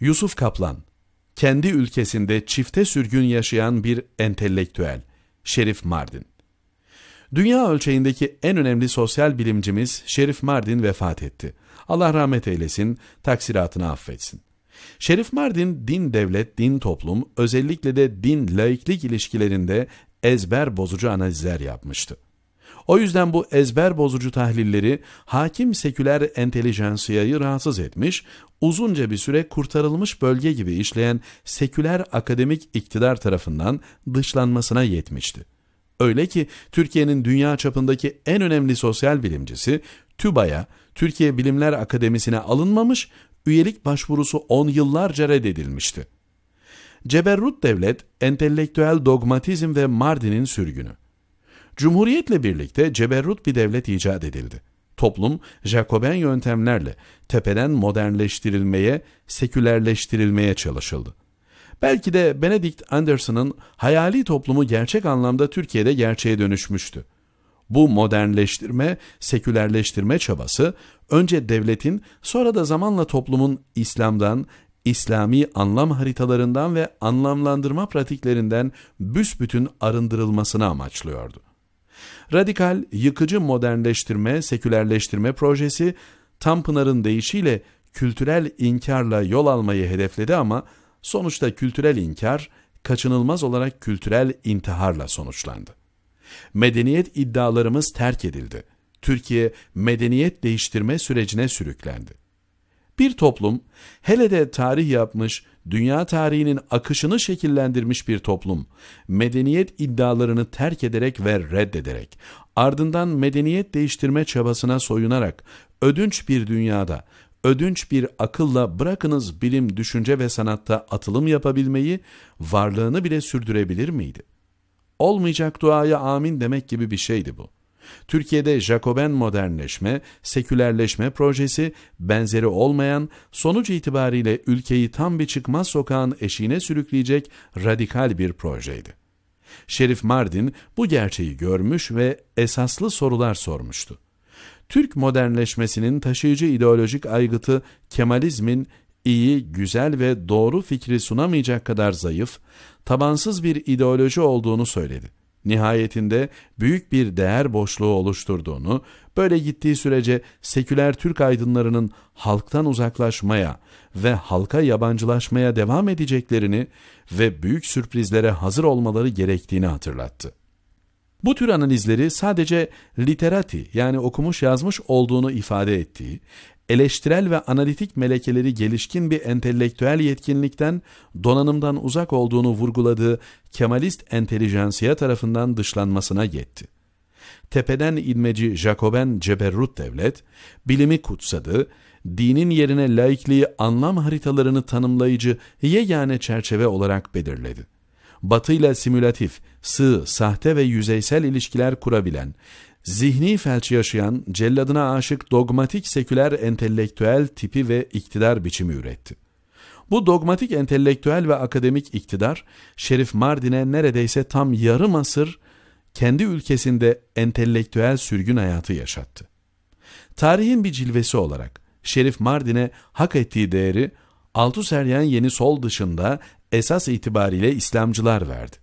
Yusuf Kaplan, kendi ülkesinde çifte sürgün yaşayan bir entelektüel, Şerif Mardin. Dünya ölçeğindeki en önemli sosyal bilimcimiz Şerif Mardin vefat etti. Allah rahmet eylesin, taksiratını affetsin. Şerif Mardin din devlet, din toplum, özellikle de din laiklik ilişkilerinde ezber bozucu analizler yapmıştı. O yüzden bu ezber bozucu tahlilleri hakim seküler entelijansiyayı rahatsız etmiş, uzunca bir süre kurtarılmış bölge gibi işleyen seküler akademik iktidar tarafından dışlanmasına yetmişti. Öyle ki Türkiye'nin dünya çapındaki en önemli sosyal bilimcisi TÜBA'ya, Türkiye Bilimler Akademisi'ne alınmamış, üyelik başvurusu 10 yıllarca reddedilmişti. Ceberrut Devlet, entelektüel dogmatizm ve Mardin'in sürgünü. Cumhuriyetle birlikte ceberrut bir devlet icat edildi. Toplum Jacoben yöntemlerle tepeden modernleştirilmeye, sekülerleştirilmeye çalışıldı. Belki de Benedict Anderson'ın hayali toplumu gerçek anlamda Türkiye'de gerçeğe dönüşmüştü. Bu modernleştirme, sekülerleştirme çabası önce devletin sonra da zamanla toplumun İslam'dan, İslami anlam haritalarından ve anlamlandırma pratiklerinden büsbütün arındırılmasını amaçlıyordu. Radikal, yıkıcı modernleştirme, sekülerleştirme projesi Tanpınar'ın deyişiyle kültürel inkarla yol almayı hedefledi ama sonuçta kültürel inkar kaçınılmaz olarak kültürel intiharla sonuçlandı. Medeniyet iddialarımız terk edildi. Türkiye medeniyet değiştirme sürecine sürüklendi. Bir toplum hele de tarih yapmış dünya tarihinin akışını şekillendirmiş bir toplum, medeniyet iddialarını terk ederek ve reddederek, ardından medeniyet değiştirme çabasına soyunarak, ödünç bir dünyada, ödünç bir akılla bırakınız bilim, düşünce ve sanatta atılım yapabilmeyi, varlığını bile sürdürebilir miydi? Olmayacak duaya amin demek gibi bir şeydi bu.'' Türkiye'de Jacoben modernleşme, sekülerleşme projesi benzeri olmayan, sonuç itibariyle ülkeyi tam bir çıkmaz sokağın eşiğine sürükleyecek radikal bir projeydi. Şerif Mardin bu gerçeği görmüş ve esaslı sorular sormuştu. Türk modernleşmesinin taşıyıcı ideolojik aygıtı Kemalizmin iyi, güzel ve doğru fikri sunamayacak kadar zayıf, tabansız bir ideoloji olduğunu söyledi nihayetinde büyük bir değer boşluğu oluşturduğunu, böyle gittiği sürece seküler Türk aydınlarının halktan uzaklaşmaya ve halka yabancılaşmaya devam edeceklerini ve büyük sürprizlere hazır olmaları gerektiğini hatırlattı. Bu tür analizleri sadece literati yani okumuş yazmış olduğunu ifade ettiği, eleştirel ve analitik melekeleri gelişkin bir entelektüel yetkinlikten, donanımdan uzak olduğunu vurguladığı Kemalist entelijansiya tarafından dışlanmasına yetti. Tepeden ilmeci Jacoben Ceberrut Devlet, bilimi kutsadı, dinin yerine laikliği anlam haritalarını tanımlayıcı yegane çerçeve olarak belirledi batıyla simülatif, sığ, sahte ve yüzeysel ilişkiler kurabilen, zihni felç yaşayan, celladına aşık dogmatik seküler entelektüel tipi ve iktidar biçimi üretti. Bu dogmatik entelektüel ve akademik iktidar, Şerif Mardin'e neredeyse tam yarım asır kendi ülkesinde entelektüel sürgün hayatı yaşattı. Tarihin bir cilvesi olarak Şerif Mardin'e hak ettiği değeri Altuseryen yeni sol dışında esas itibariyle İslamcılar verdi.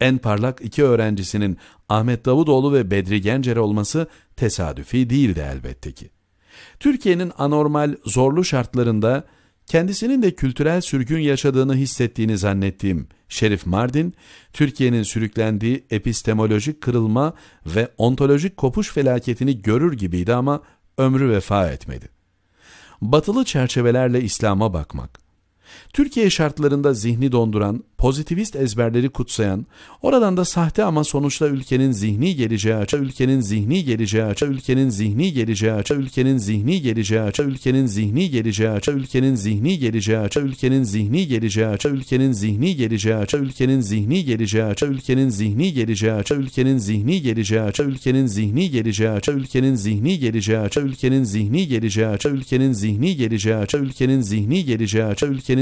En parlak iki öğrencisinin Ahmet Davutoğlu ve Bedri Gencer olması tesadüfi değildi elbette ki. Türkiye'nin anormal, zorlu şartlarında kendisinin de kültürel sürgün yaşadığını hissettiğini zannettiğim Şerif Mardin, Türkiye'nin sürüklendiği epistemolojik kırılma ve ontolojik kopuş felaketini görür gibiydi ama ömrü vefa etmedi. Batılı çerçevelerle İslam'a bakmak, Türkiye şartlarında zihni donduran, pozitivist ezberleri kutsayan, oradan da sahte ama sonuçta ülkenin zihni geleceği açı, ülkenin zihni geleceği açı, ülkenin zihni geleceği açı, ülkenin zihni geleceği açı, ülkenin zihni geleceği açı, ülkenin zihni geleceği açı, ülkenin zihni geleceği açı, ülkenin zihni geleceği açı, ülkenin zihni geleceği açı, ülkenin zihni geleceği açı, ülkenin zihni geleceği açı, ülkenin zihni geleceği açı, ülkenin zihni geleceği açı, ülkenin zihni geleceği açı, ülkenin zihni geleceği açı, ülkenin zihni geleceği açı, ülkenin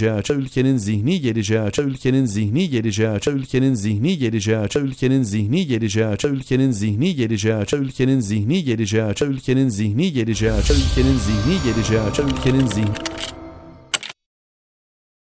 geleceği açı ülkenin zihni geleceği açı ülkenin zihni geleceği açı ülkenin zihni geleceği açı ülkenin zihni geleceği açı ülkenin zihni geleceği açı ülkenin zihni geleceği açı ülkenin zihni geleceği açı ülkenin zihni geleceği açı ülkenin zihni